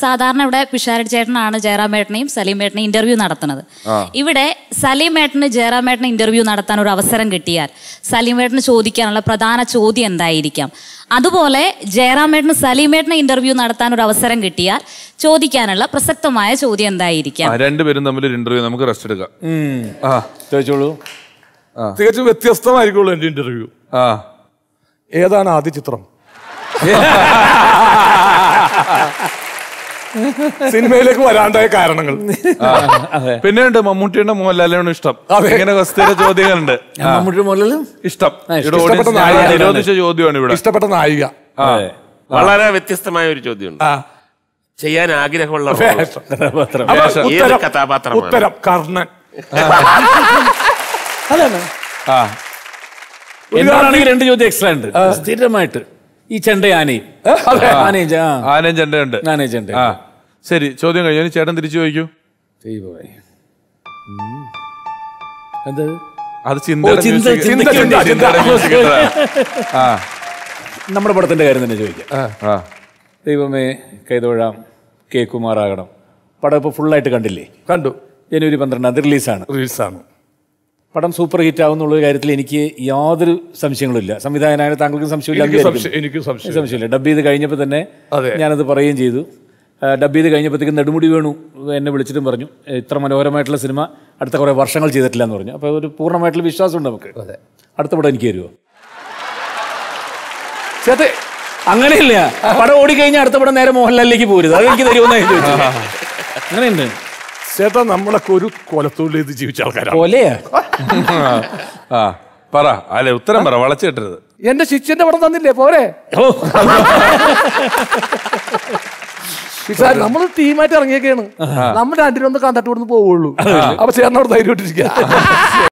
സാധാരണ ഇവിടെ പിഷാരടി ചേട്ടനാണ് സലീം സലീമേട്ടനെയും ഇന്റർവ്യൂ നടത്തുന്നത് ഇവിടെ ജയറാം ജയറാമേട്ടനെ ഇന്റർവ്യൂ നടത്താൻ ഒരു അവസരം കിട്ടിയാൽ സലീമേട്ടന് ചോദിക്കാനുള്ള പ്രധാന ചോദ്യം എന്തായിരിക്കാം അതുപോലെ സലീം സലീമേട്ടനെ ഇന്റർവ്യൂ നടത്താൻ ഒരു അവസരം കിട്ടിയാൽ ചോദിക്കാനുള്ള പ്രസക്തമായ ചോദ്യം എന്തായിരിക്കാം രണ്ടുപേരും തമ്മിൽ ഇന്റർവ്യൂ നമുക്ക് റെസ്റ്റ് എടുക്കാം ചോദിച്ചോളൂ തികച്ചും വ്യത്യസ്തമായിരിക്കുള്ളൂ എന്റെ ഇന്റർവ്യൂ ഏതാണ് ആദ്യ ചിത്രം സിനിമയിലേക്ക് വരാണ്ടായ കാരണങ്ങൾ പിന്നെയുണ്ട് മമ്മൂട്ടിയുടെ മോഹൻലാലിനാണ് ഇഷ്ടം ഇങ്ങനെ വസ്തുത ചോദ്യങ്ങളുണ്ട് ഇഷ്ടം നിരോധിച്ച ചോദ്യമാണ് ഇവിടെ ഇഷ്ടപ്പെട്ട നായിക വളരെ വ്യത്യസ്തമായ ഒരു ചോദ്യമുണ്ട് ചെയ്യാൻ ആഗ്രഹമുള്ള കഥാപാത്രം ഉത്തരം കർണൻ എന്താണെങ്കിൽ രണ്ട് ചോദ്യം എക്സ്ട്രാ ഉണ്ട് സ്ഥിരമായിട്ട് ഈ ചെണ്ട ആനയും ചെണ്ടയുണ്ട് ആനയും ചെണ്ട ആ ശരി ചോദ്യം കഴിഞ്ഞു ചേട്ടൻ തിരിച്ചു ചോദിക്കൂ അത് നമ്മുടെ പടത്തിന്റെ കാര്യം തന്നെ ചോദിക്കാം ദൈവമേ കൈതോഴാം കെ കുമാറാകണം പടം ഫുൾ ഫുള്ളായിട്ട് കണ്ടില്ലേ കണ്ടു ജനുവരി പന്ത്രണ്ട് അത് റിലീസാണ് റിലീസാണ് പടം സൂപ്പർ ഹിറ്റ് ആവും എന്നുള്ള കാര്യത്തിൽ എനിക്ക് യാതൊരു സംശയങ്ങളുമില്ല സംവിധായകനായ താങ്കൾക്കും സംശയമില്ല എനിക്ക് സംശയമില്ല ഡബ് ചെയ്ത് കഴിഞ്ഞപ്പോൾ തന്നെ ഞാനത് പറയുകയും ചെയ്തു ഡബ് ചെയ്ത് കഴിഞ്ഞപ്പോഴത്തേക്കും നെടുമുടി വേണു എന്നെ വിളിച്ചിട്ടും പറഞ്ഞു ഇത്ര മനോഹരമായിട്ടുള്ള സിനിമ അടുത്ത കുറേ വർഷങ്ങൾ ചെയ്തിട്ടില്ല എന്ന് പറഞ്ഞു അപ്പോൾ ഒരു പൂർണ്ണമായിട്ടുള്ള വിശ്വാസമുണ്ട് നമുക്ക് അടുത്ത പടം എനിക്ക് തരുമോ ചേട്ടേ അങ്ങനെയില്ല പടം ഓടിക്കഴിഞ്ഞാൽ അടുത്ത പടം നേരെ മോഹൻലാലിലേക്ക് പോരുത് അത് എനിക്ക് തരുമെന്നാണ് ചോദിച്ചത് അങ്ങനെയുണ്ട് ചേട്ടാ നമ്മളൊക്കെ ഒരു കൊലത്തോട് ജീവിച്ച ആൾക്കാരാണ് കൊലയാ ആ പറ അല്ലെ ഉത്തരം പറ വളച്ചിട്ടരുത് എന്റെ ശിഷ്യന്റെ പടം തന്നില്ലേ പോരെ നമ്മള് നമ്മൾ ടീമായിട്ട് ഇറങ്ങിയൊക്കെയാണ് നമ്മുടെ അണ്ടിനൊന്ന് കണ്ടിട്ട് ഇവിടുന്ന് പോവുള്ളൂ അപ്പൊ ചേട്ടനോട് ധൈര്യമായിട്ടിരിക്കുക